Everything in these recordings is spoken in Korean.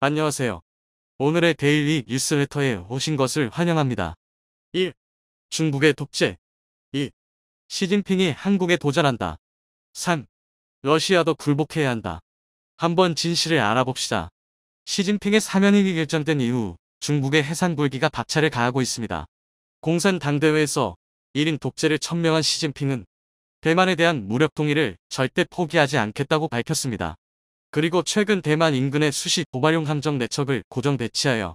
안녕하세요. 오늘의 데일리 뉴스레터에 오신 것을 환영합니다. 1. 중국의 독재 2. 시진핑이 한국에 도전한다. 3. 러시아도 굴복해야 한다. 한번 진실을 알아봅시다. 시진핑의 사면이 결정된 이후 중국의 해상굴기가 박차를 가하고 있습니다. 공산당대회에서 1인 독재를 천명한 시진핑은 대만에 대한 무력 동의를 절대 포기하지 않겠다고 밝혔습니다. 그리고 최근 대만 인근의 수시 도발용 함정 내척을 고정 배치하여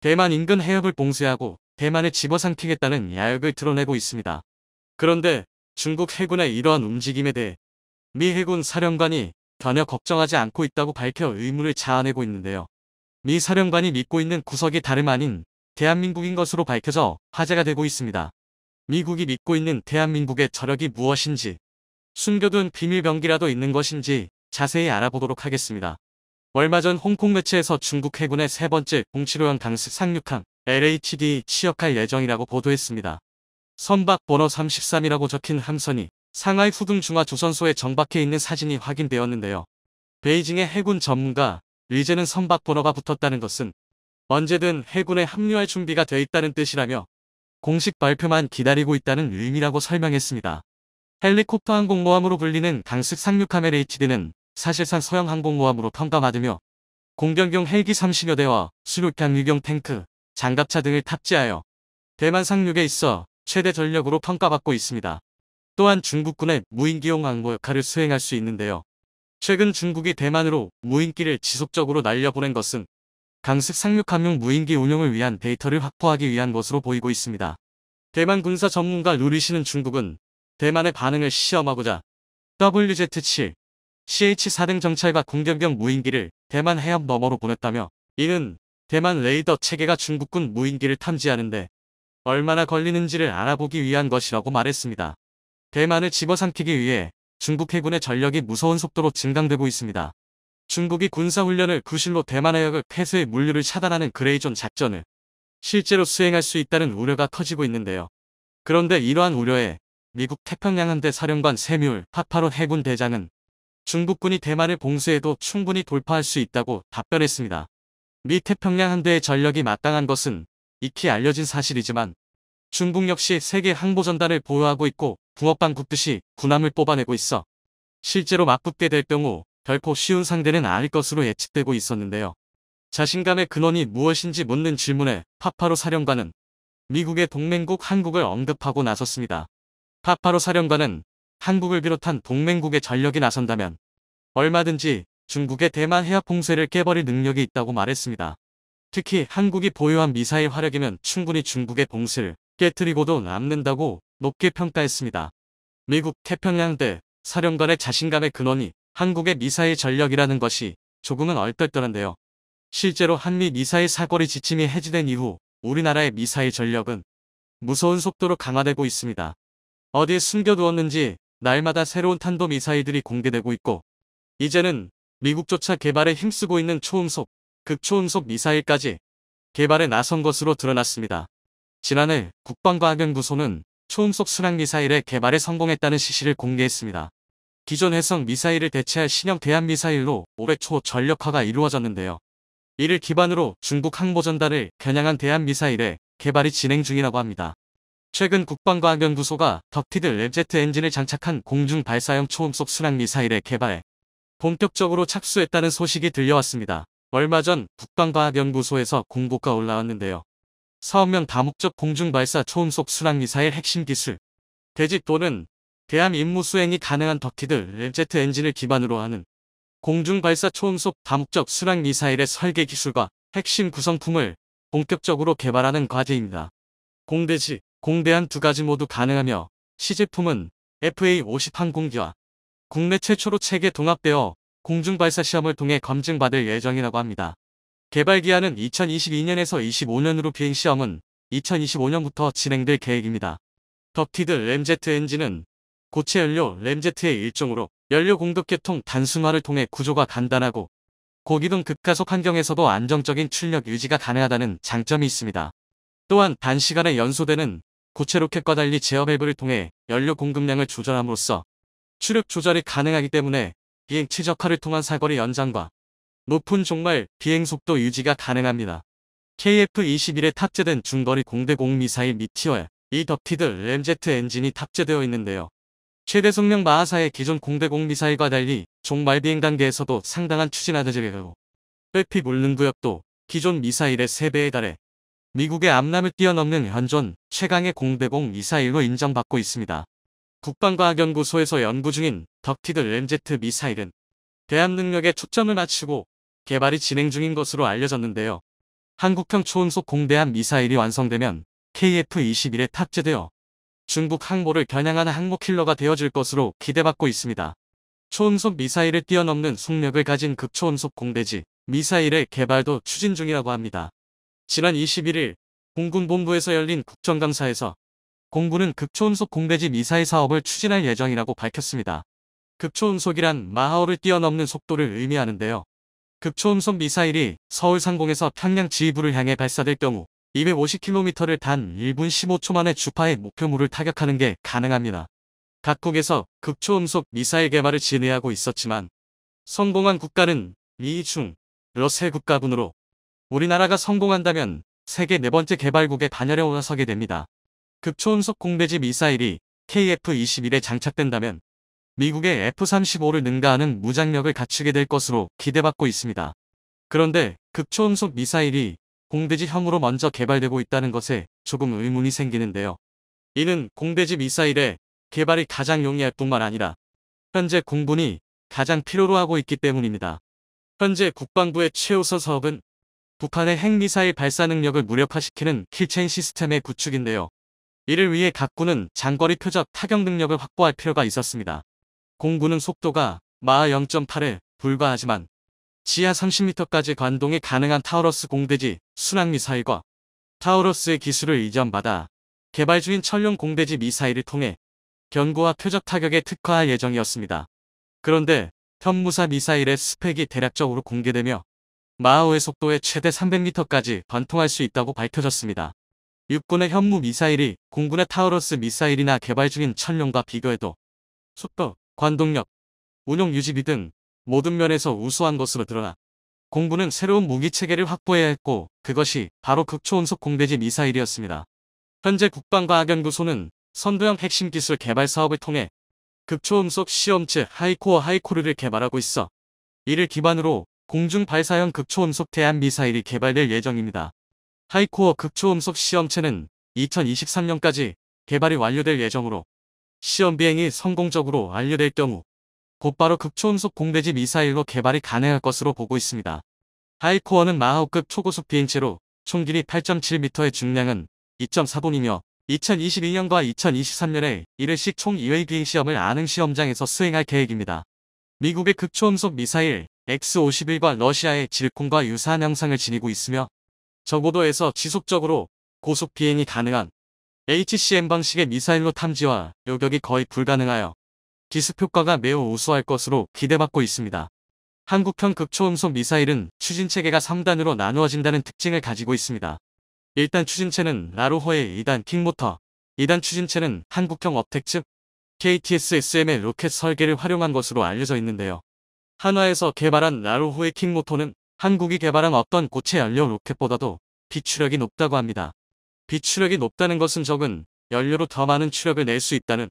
대만 인근 해협을 봉쇄하고 대만에 집어삼키겠다는 야욕을 드러내고 있습니다. 그런데 중국 해군의 이러한 움직임에 대해 미 해군 사령관이 전혀 걱정하지 않고 있다고 밝혀 의무를 자아내고 있는데요. 미 사령관이 믿고 있는 구석이 다름 아닌 대한민국인 것으로 밝혀져 화제가 되고 있습니다. 미국이 믿고 있는 대한민국의 저력이 무엇인지 숨겨둔 비밀병기라도 있는 것인지 자세히 알아보도록 하겠습니다. 얼마 전 홍콩 매체에서 중국 해군의 세 번째 공치로형 당습 상륙함 LHD 취역할 예정이라고 보도했습니다. 선박 번호 33이라고 적힌 함선이 상하이 후등 중화 조선소에 정박해 있는 사진이 확인되었는데요. 베이징의 해군 전문가 리제는 선박 번호가 붙었다는 것은 언제든 해군에 합류할 준비가 돼 있다는 뜻이라며 공식 발표만 기다리고 있다는 의미라고 설명했습니다. 헬리콥터 항공모함으로 불리는 강습 상륙함 LHD는 사실상 서양 항공모함으로 평가받으며 공격용 헬기 30여 대와 수륙탄 유경 탱크, 장갑차 등을 탑재하여 대만 상륙에 있어 최대 전력으로 평가받고 있습니다. 또한 중국군의 무인기용 항모 역할을 수행할 수 있는데요. 최근 중국이 대만으로 무인기를 지속적으로 날려보낸 것은 강습 상륙함용 무인기 운용을 위한 데이터를 확보하기 위한 것으로 보이고 있습니다. 대만 군사 전문가 루리시는 중국은 대만의 반응을 시험하고자 WZ-7 CH-4등 정찰과 공격용 무인기를 대만 해협 너머로 보냈다며 이는 대만 레이더 체계가 중국군 무인기를 탐지하는데 얼마나 걸리는지를 알아보기 위한 것이라고 말했습니다. 대만을 집어삼키기 위해 중국 해군의 전력이 무서운 속도로 증강되고 있습니다. 중국이 군사훈련을 구실로 대만 해역을 폐쇄의 물류를 차단하는 그레이존 작전을 실제로 수행할 수 있다는 우려가 커지고 있는데요. 그런데 이러한 우려에 미국 태평양함대 사령관 세뮤얼 파파론 해군 대장은 중국군이 대만을 봉쇄해도 충분히 돌파할 수 있다고 답변했습니다. 미 태평양 한대의 전력이 마땅한 것은 익히 알려진 사실이지만 중국 역시 세계 항보전단을 보유하고 있고 붕어빵 굽듯이 군함을 뽑아내고 있어 실제로 맞붙게 될 경우 결코 쉬운 상대는 아닐 것으로 예측되고 있었는데요. 자신감의 근원이 무엇인지 묻는 질문에 파파로 사령관은 미국의 동맹국 한국을 언급하고 나섰습니다. 파파로 사령관은 한국을 비롯한 동맹국의 전력이 나선다면 얼마든지 중국의 대만 해협 봉쇄를 깨버릴 능력이 있다고 말했습니다. 특히 한국이 보유한 미사일 화력이면 충분히 중국의 봉쇄를 깨뜨리고도 남는다고 높게 평가했습니다. 미국 태평양대 사령관의 자신감의 근원이 한국의 미사일 전력이라는 것이 조금은 얼떨떨한데요. 실제로 한미 미사일 사거리 지침이 해지된 이후 우리나라의 미사일 전력은 무서운 속도로 강화되고 있습니다. 어디에 숨겨두었는지 날마다 새로운 탄도미사일들이 공개되고 있고 이제는 미국조차 개발에 힘쓰고 있는 초음속, 극초음속 미사일까지 개발에 나선 것으로 드러났습니다. 지난해 국방과학연구소는 초음속 순항미사일의 개발에 성공했다는 시시를 공개했습니다. 기존 해성 미사일을 대체할 신형 대한미사일로 올해 초 전력화가 이루어졌는데요. 이를 기반으로 중국 항보전단을 겨냥한 대한미사일의 개발이 진행 중이라고 합니다. 최근 국방과학연구소가 덕티드 랩제트 엔진을 장착한 공중 발사형 초음속 순항 미사일의 개발에 본격적으로 착수했다는 소식이 들려왔습니다. 얼마 전 국방과학연구소에서 공고가 올라왔는데요. 4업명 다목적 공중 발사 초음속 순항 미사일 핵심 기술 대지 또는 대함 임무 수행이 가능한 덕티드 랩제트 엔진을 기반으로 하는 공중 발사 초음속 다목적 순항 미사일의 설계 기술과 핵심 구성품을 본격적으로 개발하는 과제입니다. 공대지 공대한 두 가지 모두 가능하며 시제품은 FA-50 항공기와 국내 최초로 체계 동합되어 공중발사 시험을 통해 검증받을 예정이라고 합니다. 개발 기한은 2022년에서 25년으로 비행 시험은 2025년부터 진행될 계획입니다. 덕티드 램제트 엔진은 고체 연료 램제트의 일종으로 연료 공급 계통 단순화를 통해 구조가 간단하고 고기동 급가속 환경에서도 안정적인 출력 유지가 가능하다는 장점이 있습니다. 또한 단시간에 연소되는 고체 로켓과 달리 제어 밸브를 통해 연료 공급량을 조절함으로써 출력 조절이 가능하기 때문에 비행 최적화를 통한 사거리 연장과 높은 종말 비행 속도 유지가 가능합니다. KF-21에 탑재된 중거리 공대공 미사일 미티얼 이더티드 e 램제트 엔진이 탑재되어 있는데요. 최대 성능 마하사의 기존 공대공 미사일과 달리 종말 비행 단계에서도 상당한 추진하드질이고 빼피 물능 구역도 기존 미사일의 3배에 달해 미국의 암람을 뛰어넘는 현존 최강의 공대공 미사일로 인정받고 있습니다. 국방과학연구소에서 연구 중인 덕티드 램제트 미사일은 대함 능력에 초점을 맞추고 개발이 진행 중인 것으로 알려졌는데요. 한국형 초음속 공대함 미사일이 완성되면 KF-21에 탑재되어 중국 항모를 겨냥하는 항모 킬러가 되어질 것으로 기대받고 있습니다. 초음속 미사일을 뛰어넘는 속력을 가진 극초음속 공대지 미사일의 개발도 추진 중이라고 합니다. 지난 21일 공군본부에서 열린 국정감사에서 공군은 극초음속 공대지 미사일 사업을 추진할 예정이라고 밝혔습니다. 극초음속이란 마하오를 뛰어넘는 속도를 의미하는데요. 극초음속 미사일이 서울 상공에서 평양 지휘부를 향해 발사될 경우 250km를 단 1분 15초 만에 주파의 목표물을 타격하는 게 가능합니다. 각국에서 극초음속 미사일 개발을 진행하고 있었지만 성공한 국가는 미, 중, 러세 국가군으로 우리나라가 성공한다면 세계 네 번째 개발국에 반열에 올라서게 됩니다. 극초음속 공대지 미사일이 KF-21에 장착된다면 미국의 F-35를 능가하는 무장력을 갖추게 될 것으로 기대받고 있습니다. 그런데 극초음속 미사일이 공대지형으로 먼저 개발되고 있다는 것에 조금 의문이 생기는데요. 이는 공대지 미사일의 개발이 가장 용이할 뿐만 아니라 현재 공군이 가장 필요로 하고 있기 때문입니다. 현재 국방부의 최우선 사업은 북한의 핵미사일 발사 능력을 무력화시키는 킬체인 시스템의 구축인데요. 이를 위해 각군은 장거리 표적 타격 능력을 확보할 필요가 있었습니다. 공군은 속도가 마하 0.8에 불과하지만 지하 30m까지 관동이 가능한 타우러스 공대지 순항미사일과 타우러스의 기술을 이전받아 개발 중인 천룡 공대지 미사일을 통해 견고와 표적 타격에 특화할 예정이었습니다. 그런데 현무사 미사일의 스펙이 대략적으로 공개되며 마하오의 속도의 최대 300m까지 관통할 수 있다고 밝혀졌습니다. 육군의 현무 미사일이 공군의 타우러스 미사일이나 개발 중인 천룡과 비교해도 속도, 관동력, 운용 유지비 등 모든 면에서 우수한 것으로 드러나 공군은 새로운 무기체계를 확보해야 했고 그것이 바로 극초음속 공대지 미사일이었습니다. 현재 국방과학연구소는 선도형 핵심 기술 개발 사업을 통해 극초음속 시험체 하이코어 하이코르를 개발하고 있어 이를 기반으로 공중 발사형 극초음속 대한 미사일이 개발될 예정입니다. 하이코어 극초음속 시험체는 2023년까지 개발이 완료될 예정으로 시험 비행이 성공적으로 완료될 경우 곧바로 극초음속 공대지 미사일로 개발이 가능할 것으로 보고 있습니다. 하이코어는 마하우급 초고속 비행체로 총 길이 8.7m의 중량은 2.4분이며 2022년과 2023년에 1회씩 총 2회 비행 시험을 아는 시험장에서 수행할 계획입니다. 미국의 극초음속 미사일 X-51과 러시아의 질콘과 유사한 형상을 지니고 있으며 저고도에서 지속적으로 고속 비행이 가능한 HCM 방식의 미사일로 탐지와 요격이 거의 불가능하여 기습 효과가 매우 우수할 것으로 기대받고 있습니다. 한국형 극초음속 미사일은 추진체계가 3단으로 나누어진다는 특징을 가지고 있습니다. 1단 추진체는 라로호의 2단 킹모터, 2단 추진체는 한국형 업텍 즉 KTSSM의 로켓 설계를 활용한 것으로 알려져 있는데요. 한화에서 개발한 라로호의킹 모토는 한국이 개발한 어떤 고체 연료 로켓보다도 비추력이 높다고 합니다. 비추력이 높다는 것은 적은 연료로 더 많은 추력을 낼 수 있다는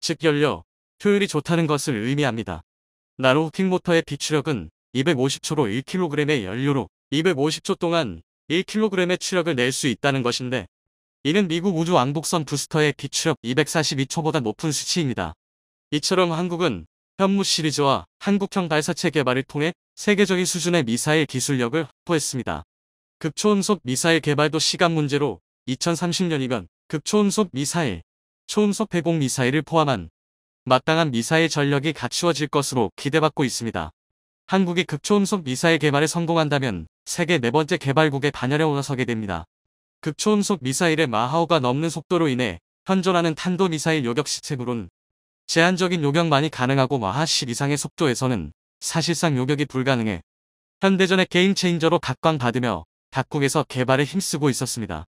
즉 연료, 효율이 좋다는 것을 의미합니다. 나로호킹 모터의 비추력은 250초로 1kg의 연료로 250초 동안 1kg의 추력을 낼 수 있다는 것인데 이는 미국 우주 왕복선 부스터의 비추력 242초보다 높은 수치입니다. 이처럼 한국은 현무 시리즈와 한국형 발사체 개발을 통해 세계적인 수준의 미사일 기술력을 확보했습니다. 극초음속 미사일 개발도 시간 문제로 2030년이면 극초음속 미사일, 초음속 배공 미사일을 포함한 마땅한 미사일 전력이 갖추어질 것으로 기대받고 있습니다. 한국이 극초음속 미사일 개발에 성공한다면 세계 네 번째 개발국에 반열에 올라서게 됩니다. 극초음속 미사일의 마하오가 넘는 속도로 인해 현존하는 탄도미사일 요격 시스템으론 제한적인 요격만이 가능하고 마하 10 이상의 속도에서는 사실상 요격이 불가능해 현대전의 게임체인저로 각광받으며 각국에서 개발에 힘쓰고 있었습니다.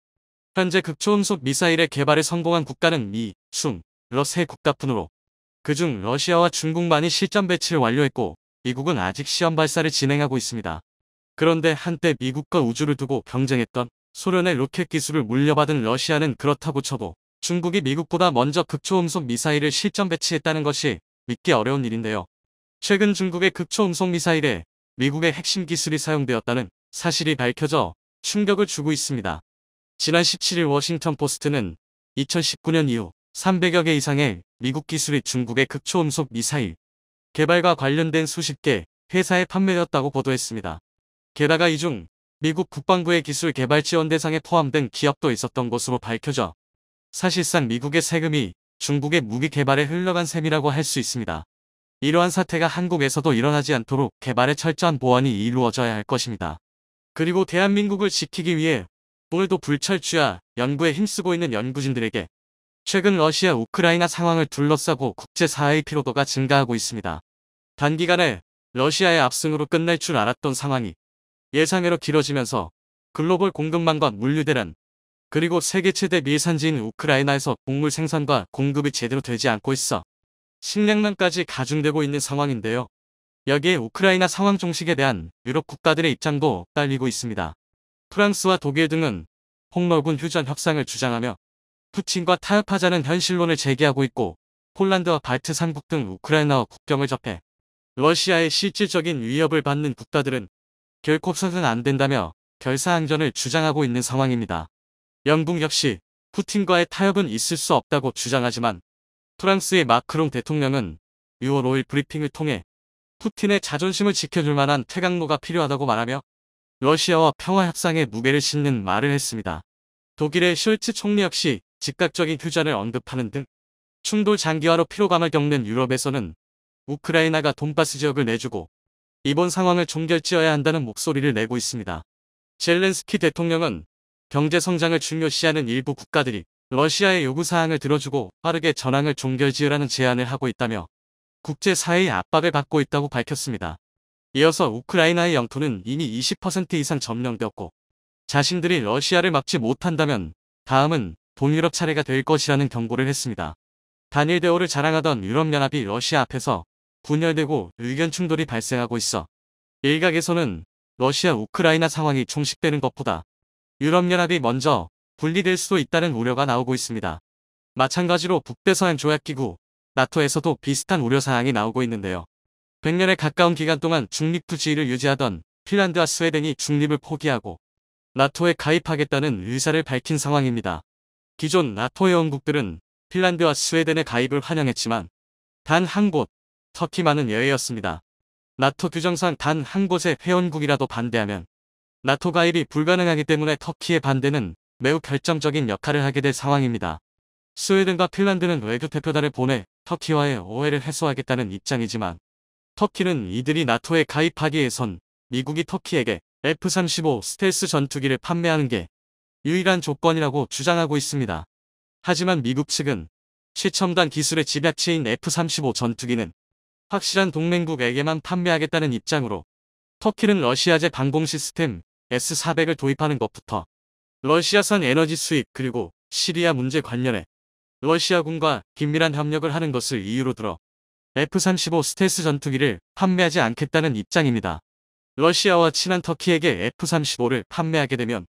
현재 극초음속 미사일의 개발에 성공한 국가는 미, 중, 러세 국가뿐으로 그 중 러시아와 중국만이 실전 배치를 완료했고 미국은 아직 시험 발사를 진행하고 있습니다. 그런데 한때 미국과 우주를 두고 경쟁했던 소련의 로켓 기술을 물려받은 러시아는 그렇다고 쳐도 중국이 미국보다 먼저 극초음속 미사일을 실전 배치했다는 것이 믿기 어려운 일인데요. 최근 중국의 극초음속 미사일에 미국의 핵심 기술이 사용되었다는 사실이 밝혀져 충격을 주고 있습니다. 지난 17일 워싱턴 포스트는 2019년 이후 300여 개 이상의 미국 기술이 중국의 극초음속 미사일 개발과 관련된 수십 개 회사에 판매되었다고 보도했습니다. 게다가 이 중 미국 국방부의 기술 개발 지원 대상에 포함된 기업도 있었던 것으로 밝혀져 사실상 미국의 세금이 중국의 무기 개발에 흘러간 셈이라고 할 수 있습니다. 이러한 사태가 한국에서도 일어나지 않도록 개발의 철저한 보완이 이루어져야 할 것입니다. 그리고 대한민국을 지키기 위해 오늘도 불철주야 연구에 힘쓰고 있는 연구진들에게 최근 러시아 우크라이나 상황을 둘러싸고 국제사회의 피로도가 증가하고 있습니다. 단기간에 러시아의 압승으로 끝날 줄 알았던 상황이 예상외로 길어지면서 글로벌 공급망과 물류 대란, 그리고 세계 최대 미산지인 우크라이나에서 곡물 생산과 공급이 제대로 되지 않고 있어 식량난까지 가중되고 있는 상황인데요. 여기에 우크라이나 상황 종식에 대한 유럽 국가들의 입장도 엇갈리고 있습니다. 프랑스와 독일 등은 폭로군 휴전 협상을 주장하며 푸틴과 타협하자는 현실론을 제기하고 있고 폴란드와 발트 3국 등 우크라이나와 국경을 접해 러시아의 실질적인 위협을 받는 국가들은 결코 서는 안 된다며 결사항전을 주장하고 있는 상황입니다. 영국 역시 푸틴과의 타협은 있을 수 없다고 주장하지만 프랑스의 마크롱 대통령은 6월 5일 브리핑을 통해 푸틴의 자존심을 지켜줄 만한 퇴각로가 필요하다고 말하며 러시아와 평화협상에 무게를 싣는 말을 했습니다. 독일의 슐츠 총리 역시 즉각적인 휴전을 언급하는 등 충돌 장기화로 피로감을 겪는 유럽에서는 우크라이나가 돈바스 지역을 내주고 이번 상황을 종결지어야 한다는 목소리를 내고 있습니다. 젤렌스키 대통령은 경제 성장을 중요시하는 일부 국가들이 러시아의 요구사항을 들어주고 빠르게 전황을 종결지으라는 제안을 하고 있다며 국제사회의 압박을 받고 있다고 밝혔습니다. 이어서 우크라이나의 영토는 이미 20% 이상 점령되었고 자신들이 러시아를 막지 못한다면 다음은 동유럽 차례가 될 것이라는 경고를 했습니다. 단일 대오를 자랑하던 유럽연합이 러시아 앞에서 분열되고 의견 충돌이 발생하고 있어 일각에서는 러시아 우크라이나 상황이 종식되는 것보다 유럽연합이 먼저 분리될 수도 있다는 우려가 나오고 있습니다. 마찬가지로 북대서양 조약기구 나토에서도 비슷한 우려사항이 나오고 있는데요. 100년에 가까운 기간 동안 중립투지위를 유지하던 핀란드와 스웨덴이 중립을 포기하고 나토에 가입하겠다는 의사를 밝힌 상황입니다. 기존 나토 회원국들은 핀란드와 스웨덴의 가입을 환영했지만 단 한 곳, 터키만은 예외였습니다. 나토 규정상 단 한 곳의 회원국이라도 반대하면 나토 가입이 불가능하기 때문에 터키의 반대는 매우 결정적인 역할을 하게 될 상황입니다. 스웨덴과 핀란드는 외교대표단을 보내 터키와의 오해를 해소하겠다는 입장이지만 터키는 이들이 나토에 가입하기 에선 미국이 터키에게 F-35 스텔스 전투기를 판매하는 게 유일한 조건이라고 주장하고 있습니다. 하지만 미국 측은 최첨단 기술의 집약체인 F-35 전투기는 확실한 동맹국에게만 판매하겠다는 입장으로 터키는 러시아제 방공 시스템 S400을 도입하는 것부터 러시아산 에너지 수입 그리고 시리아 문제 관련해 러시아군과 긴밀한 협력을 하는 것을 이유로 들어 F-35 스텔스 전투기를 판매하지 않겠다는 입장입니다. 러시아와 친한 터키에게 F-35를 판매하게 되면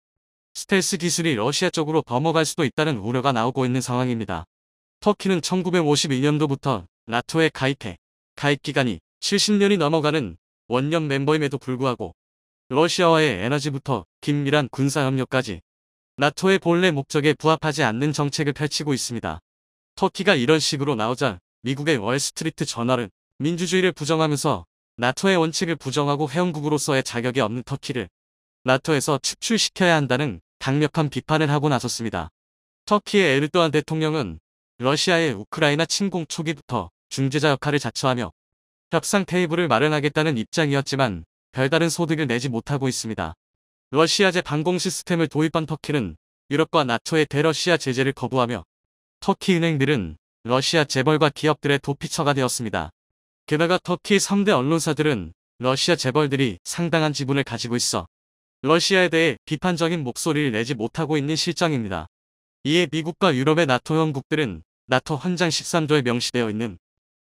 스텔스 기술이 러시아 쪽으로 범어갈 수도 있다는 우려가 나오고 있는 상황입니다. 터키는 1952년도부터 나토에 가입해 가입 기간이 70년이 넘어가는 원년 멤버임에도 불구하고 러시아와의 에너지부터 긴밀한 군사협력까지 나토의 본래 목적에 부합하지 않는 정책을 펼치고 있습니다. 터키가 이런 식으로 나오자 미국의 월스트리트 저널은 민주주의를 부정하면서 나토의 원칙을 부정하고 회원국으로서의 자격이 없는 터키를 나토에서 축출시켜야 한다는 강력한 비판을 하고 나섰습니다. 터키의 에르도안 대통령은 러시아의 우크라이나 침공 초기부터 중재자 역할을 자처하며 협상 테이블을 마련하겠다는 입장이었지만 별다른 소득을 내지 못하고 있습니다. 러시아제 방공 시스템을 도입한 터키는 유럽과 나토의 대러시아 제재를 거부하며 터키 은행들은 러시아 재벌과 기업들의 도피처가 되었습니다. 게다가 터키 3대 언론사들은 러시아 재벌들이 상당한 지분을 가지고 있어 러시아에 대해 비판적인 목소리를 내지 못하고 있는 실정입니다. 이에 미국과 유럽의 나토 형국들은 나토 헌장 13조에 명시되어 있는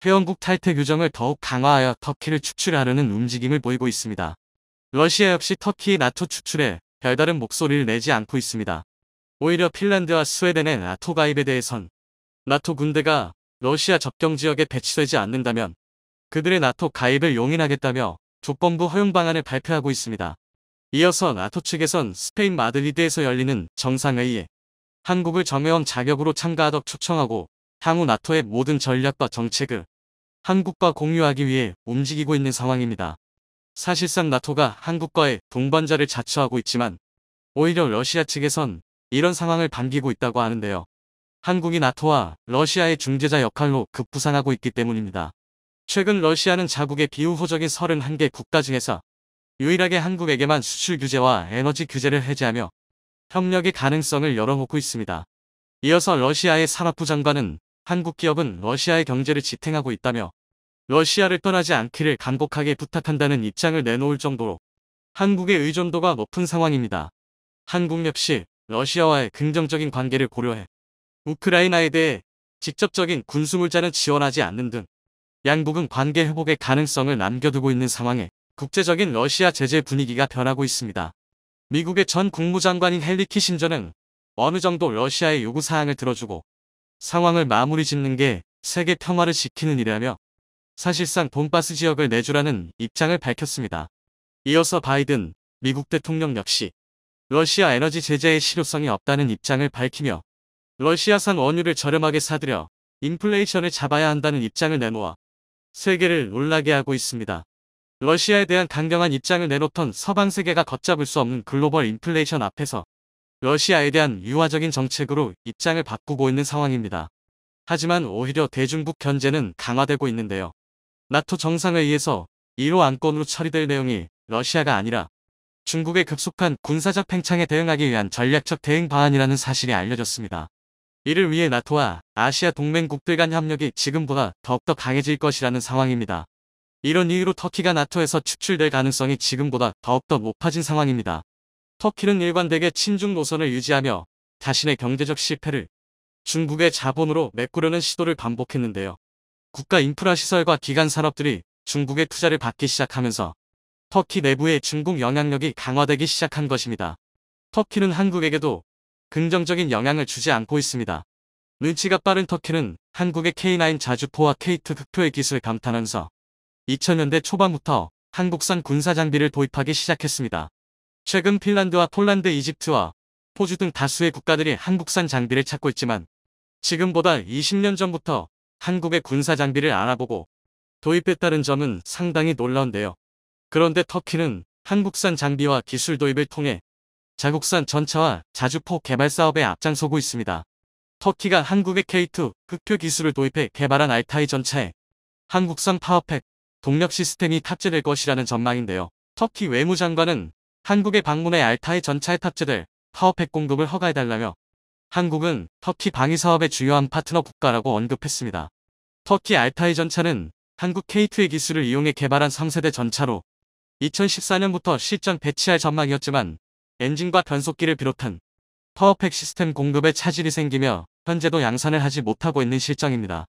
회원국 탈퇴 규정을 더욱 강화하여 터키를 추출하려는 움직임을 보이고 있습니다. 러시아 역시 터키의 나토 추출에 별다른 목소리를 내지 않고 있습니다. 오히려 핀란드와 스웨덴의 나토 가입에 대해선 나토 군대가 러시아 접경 지역에 배치되지 않는다면 그들의 나토 가입을 용인하겠다며 조건부 허용 방안을 발표하고 있습니다. 이어서 나토 측에선 스페인 마드리드에서 열리는 정상회의에 한국을 정회원 자격으로 참가하도록 초청하고 향후 나토의 모든 전략과 정책을 한국과 공유하기 위해 움직이고 있는 상황입니다. 사실상 나토가 한국과의 동반자를 자처하고 있지만 오히려 러시아 측에선 이런 상황을 반기고 있다고 하는데요. 한국이 나토와 러시아의 중재자 역할로 급부상하고 있기 때문입니다. 최근 러시아는 자국의 비우호적인 31개 국가 중에서 유일하게 한국에게만 수출 규제와 에너지 규제를 해제하며 협력의 가능성을 열어놓고 있습니다. 이어서 러시아의 산업부 장관은 한국 기업은 러시아의 경제를 지탱하고 있다며 러시아를 떠나지 않기를 간곡하게 부탁한다는 입장을 내놓을 정도로 한국의 의존도가 높은 상황입니다. 한국 역시 러시아와의 긍정적인 관계를 고려해 우크라이나에 대해 직접적인 군수물자는 지원하지 않는 등 양국은 관계 회복의 가능성을 남겨두고 있는 상황에 국제적인 러시아 제재 분위기가 변하고 있습니다. 미국의 전 국무장관인 헨리 키신저는 어느 정도 러시아의 요구사항을 들어주고 상황을 마무리 짓는 게 세계 평화를 지키는 일이라며 사실상 돈바스 지역을 내주라는 입장을 밝혔습니다. 이어서 바이든 미국 대통령 역시 러시아 에너지 제재의 실효성이 없다는 입장을 밝히며 러시아산 원유를 저렴하게 사들여 인플레이션을 잡아야 한다는 입장을 내놓아 세계를 놀라게 하고 있습니다. 러시아에 대한 강경한 입장을 내놓던 서방 세계가 걷잡을 수 없는 글로벌 인플레이션 앞에서 러시아에 대한 유화적인 정책으로 입장을 바꾸고 있는 상황입니다. 하지만 오히려 대중북 견제는 강화되고 있는데요. 나토 정상회의에서 1호 안건으로 처리될 내용이 러시아가 아니라 중국의 급속한 군사적 팽창에 대응하기 위한 전략적 대응 방안이라는 사실이 알려졌습니다. 이를 위해 나토와 아시아 동맹국들 간 협력이 지금보다 더욱더 강해질 것이라는 상황입니다. 이런 이유로 터키가 나토에서 축출될 가능성이 지금보다 더욱더 높아진 상황입니다. 터키는 일관되게 친중 노선을 유지하며 자신의 경제적 실패를 중국의 자본으로 메꾸려는 시도를 반복했는데요. 국가 인프라 시설과 기간 산업들이 중국의 투자를 받기 시작하면서 터키 내부의 중국 영향력이 강화되기 시작한 것입니다. 터키는 한국에게도 긍정적인 영향을 주지 않고 있습니다. 눈치가 빠른 터키는 한국의 K9 자주포와 K2 흑표의 기술 을 감탄하면서 2000년대 초반부터 한국산 군사 장비를 도입하기 시작했습니다. 최근 핀란드와 폴란드, 이집트와 호주 등 다수의 국가들이 한국산 장비를 찾고 있지만 지금보다 20년 전부터 한국의 군사 장비를 알아보고 도입했다는 점은 상당히 놀라운데요. 그런데 터키는 한국산 장비와 기술 도입을 통해 자국산 전차와 자주포 개발 사업에 앞장서고 있습니다. 터키가 한국의 K2 흑표 기술을 도입해 개발한 알타이 전차에 한국산 파워팩 동력 시스템이 탑재될 것이라는 전망인데요. 터키 외무장관은 한국의방문에 알타이 전차에탑재될 파워팩 공급을 허가해달라며 한국은 터키 방위 사업의 주요한 파트너 국가라고 언급했습니다. 터키 알타이 전차는 한국 K2의 기술을 이용해 개발한 3세대 전차로 2014년부터 실전 배치할 전망이었지만 엔진과 변속기를 비롯한 파워팩 시스템 공급에 차질이 생기며 현재도 양산을 하지 못하고 있는 실정입니다.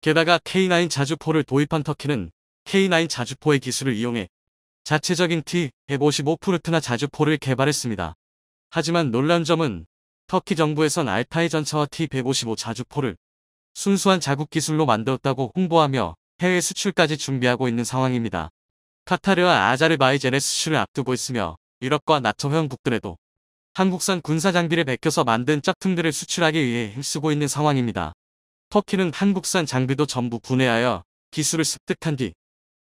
게다가 K9 자주포를 도입한 터키는 K9 자주포의 기술을 이용해 자체적인 T-155프루트나 자주포를 개발했습니다. 하지만 놀란 점은 터키 정부에선 알타이 전차와 T-155 자주포를 순수한 자국 기술로 만들었다고 홍보하며 해외 수출까지 준비하고 있는 상황입니다. 카타르와 아자르바이젠의 수출을 앞두고 있으며 유럽과 나토 회원국들에도 한국산 군사 장비를 베껴서 만든 짝퉁들을 수출하기 위해 힘쓰고 있는 상황입니다. 터키는 한국산 장비도 전부 분해하여 기술을 습득한 뒤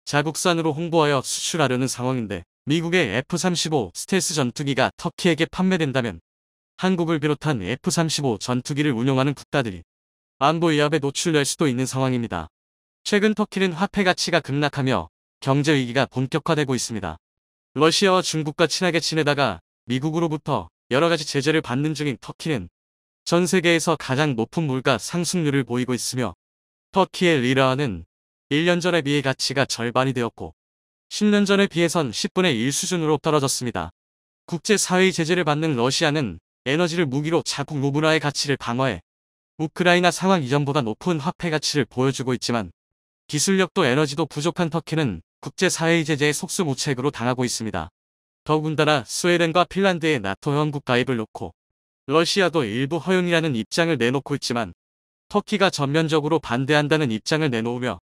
자국산으로 홍보하여 수출하려는 상황인데 미국의 F-35 스텔스 전투기가 터키에게 판매된다면 한국을 비롯한 F-35 전투기를 운용하는 국가들이 안보 위협에 노출될 수도 있는 상황입니다. 최근 터키는 화폐 가치가 급락하며 경제 위기가 본격화되고 있습니다. 러시아와 중국과 친하게 지내다가 미국으로부터 여러가지 제재를 받는 중인 터키는 전 세계에서 가장 높은 물가 상승률을 보이고 있으며 터키의 리라는 1년 전에 비해 가치가 절반이 되었고 10년 전에 비해선 10분의 1 수준으로 떨어졌습니다. 국제사회의 제재를 받는 러시아는 에너지를 무기로 자국 노브라의 가치를 방어해 우크라이나 상황 이전보다 높은 화폐 가치를 보여주고 있지만 기술력도 에너지도 부족한 터키는 국제사회의 제재의 속수무책으로 당하고 있습니다. 더군다나 스웨덴과 핀란드의 나토 회국 가입을 놓고 러시아도 일부 허용이라는 입장을 내놓고 있지만 터키가 전면적으로 반대한다는 입장을 내놓으며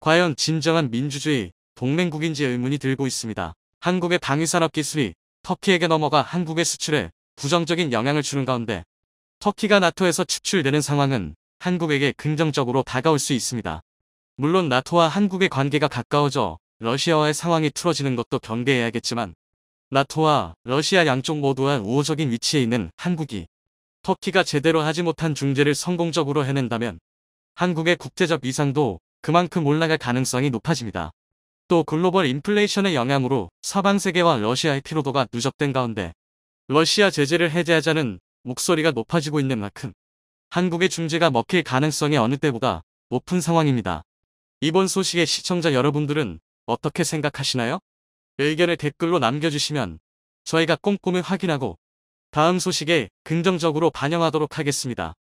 과연 진정한 민주주의, 동맹국인지 의문이 들고 있습니다. 한국의 방위산업 기술이 터키에게 넘어가 한국의 수출에 부정적인 영향을 주는 가운데 터키가 나토에서 추출되는 상황은 한국에게 긍정적으로 다가올 수 있습니다. 물론 나토와 한국의 관계가 가까워져 러시아와의 상황이 틀어지는 것도 경계해야겠지만 나토와 러시아 양쪽 모두와 우호적인 위치에 있는 한국이 터키가 제대로 하지 못한 중재를 성공적으로 해낸다면 한국의 국제적 위상도 그만큼 올라갈 가능성이 높아집니다. 또 글로벌 인플레이션의 영향으로 서방세계와 러시아의 피로도가 누적된 가운데 러시아 제재를 해제하자는 목소리가 높아지고 있는 만큼 한국의 중재가 먹힐 가능성이 어느 때보다 높은 상황입니다. 이번 소식의 시청자 여러분들은 어떻게 생각하시나요? 의견을 댓글로 남겨주시면 저희가 꼼꼼히 확인하고 다음 소식에 긍정적으로 반영하도록 하겠습니다.